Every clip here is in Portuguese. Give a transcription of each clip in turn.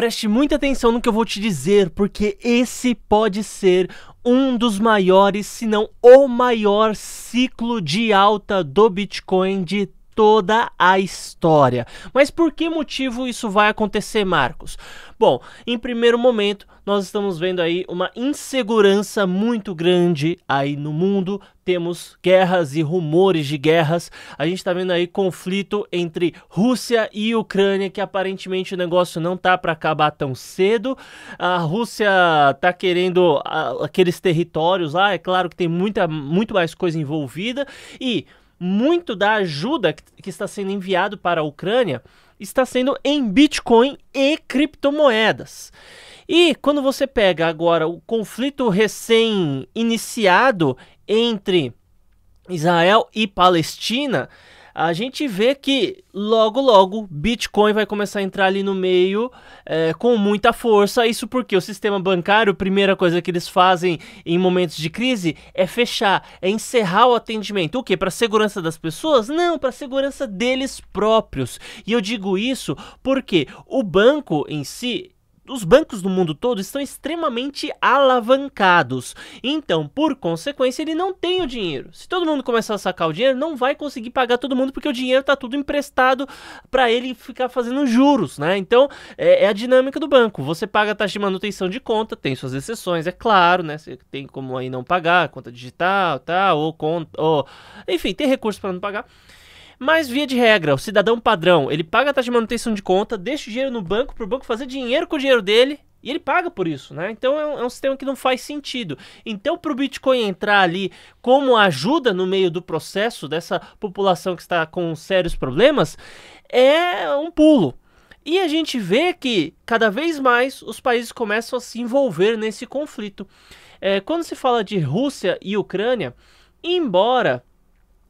Preste muita atenção no que eu vou te dizer, porque esse pode ser um dos maiores, se não o maior ciclo de alta do Bitcoin de toda a história. Mas por que motivo isso vai acontecer, Marcos? Bom, em primeiro momento, nós estamos vendo aí uma insegurança muito grande aí no mundo. Temos guerras e rumores de guerras. A gente está vendo aí conflito entre Rússia e Ucrânia, que aparentemente o negócio não tá para acabar tão cedo. A Rússia tá querendo ah, aqueles territórios lá, é claro que tem muita, muito mais coisa envolvida. E muito da ajuda que está sendo enviado para a Ucrânia está sendo em Bitcoin e criptomoedas. E quando você pega agora o conflito recém-iniciado entre Israel e Palestina, a gente vê que logo, logo, Bitcoin vai começar a entrar ali no meio é, com muita força. Isso porque o sistema bancário, a primeira coisa que eles fazem em momentos de crise é fechar, é encerrar o atendimento. O que? Para segurança das pessoas? Não, para segurança deles próprios. E eu digo isso porque o banco em si os bancos do mundo todo estão extremamente alavancados. Então, por consequência, ele não tem o dinheiro. Se todo mundo começar a sacar o dinheiro, não vai conseguir pagar todo mundo porque o dinheiro está tudo emprestado para ele ficar fazendo juros, né? Então, é, é, a dinâmica do banco. Você paga a taxa de manutenção de conta, tem suas exceções, é claro, né? Você tem como aí não pagar, conta digital, tá, ou conta, ou enfim, tem recurso para não pagar. Mas, via de regra, o cidadão padrão, ele paga a taxa de manutenção de conta, deixa o dinheiro no banco para o banco fazer dinheiro com o dinheiro dele e ele paga por isso, né? Então é um, é um sistema que não faz sentido. Então, para o Bitcoin entrar ali como ajuda no meio do processo dessa população que está com sérios problemas, é um pulo. E a gente vê que cada vez mais os países começam a se envolver nesse conflito. É, quando se fala de Rússia e Ucrânia, embora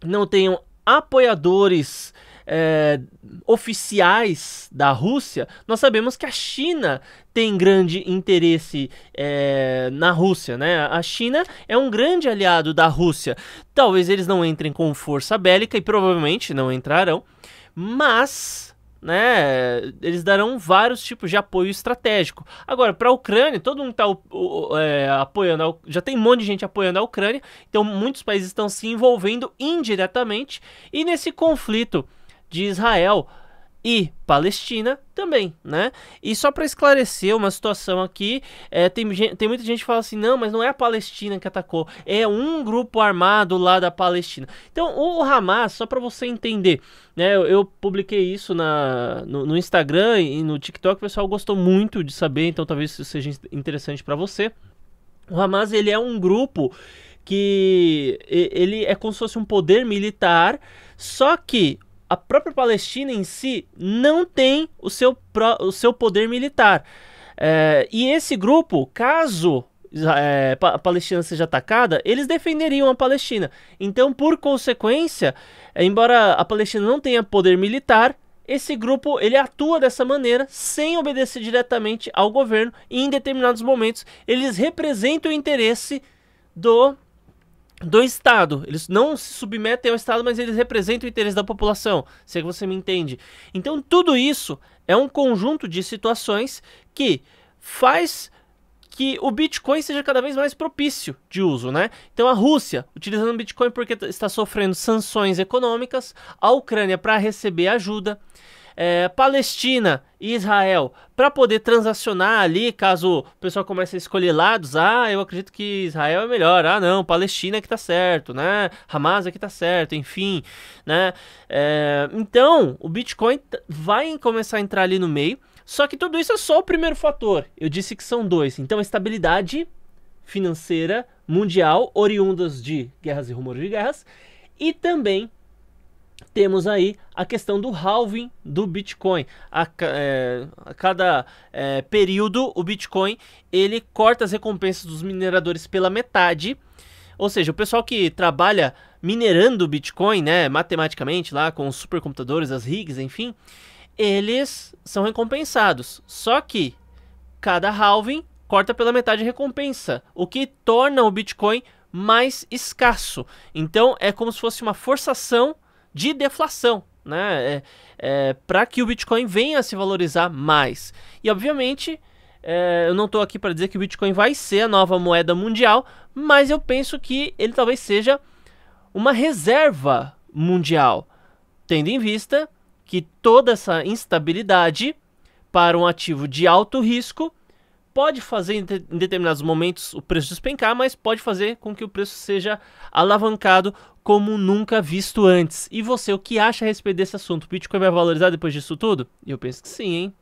não tenham apoiadores é, oficiais da Rússia, nós sabemos que a China tem grande interesse é, na Rússia, né? A China é um grande aliado da Rússia. Talvez eles não entrem com força bélica e provavelmente não entrarão, mas né? Eles darão vários tipos de apoio estratégico. Agora, para a Ucrânia, todo mundo está é, apoiando, a, já tem um monte de gente apoiando a Ucrânia, então muitos países estão se envolvendo indiretamente. E nesse conflito de Israel e Palestina também, né? E só para esclarecer uma situação aqui, é, tem, tem muita gente que fala assim, não, mas não é a Palestina que atacou, é um grupo armado lá da Palestina. Então, o Hamas, só para você entender, né? Eu, eu publiquei isso na, no, no, Instagram e no TikTok, o pessoal gostou muito de saber, então talvez isso seja interessante para você. O Hamas, ele é um grupo que ele é como se fosse um poder militar, só que a própria Palestina em si não tem o seu, o seu poder militar. É, e esse grupo, caso é, a Palestina seja atacada, eles defenderiam a Palestina. Então, por consequência, é, embora a Palestina não tenha poder militar, esse grupo ele atua dessa maneira sem obedecer diretamente ao governo e em determinados momentos eles representam o interesse do do Estado. Eles não se submetem ao Estado, mas eles representam o interesse da população, se é que você me entende. Então, tudo isso é um conjunto de situações que faz que o Bitcoin seja cada vez mais propício de uso, né? Então a Rússia utilizando o Bitcoin porque tá, está sofrendo sanções econômicas, a Ucrânia para receber ajuda é, Palestina e Israel para poder transacionar ali, caso o pessoal comece a escolher lados, ah, eu acredito que Israel é melhor, ah não, Palestina é que tá certo, né? Hamas é que tá certo, enfim, né? É, então, o Bitcoin vai começar a entrar ali no meio, só que tudo isso é só o primeiro fator. Eu disse que são dois. Então, a estabilidade financeira mundial oriundas de guerras e rumores de guerras e também temos aí a questão do halving do Bitcoin. A, é, a cada é, período, o Bitcoin ele corta as recompensas dos mineradores pela metade. Ou seja, o pessoal que trabalha minerando Bitcoin, né, matematicamente lá com os supercomputadores, as rigs, enfim, eles são recompensados. Só que cada halving corta pela metade a recompensa, o que torna o Bitcoin mais escasso. Então é como se fosse uma forçação de deflação, né? É, é, para que o Bitcoin venha a se valorizar mais. E obviamente, é, eu não estou aqui para dizer que o Bitcoin vai ser a nova moeda mundial, mas eu penso que ele talvez seja uma reserva mundial, tendo em vista que toda essa instabilidade para um ativo de alto risco pode fazer em, determinados momentos o preço despencar, mas pode fazer com que o preço seja alavancado como nunca visto antes. E você, o que acha a respeito desse assunto? O Bitcoin vai valorizar depois disso tudo? Eu penso que sim, hein?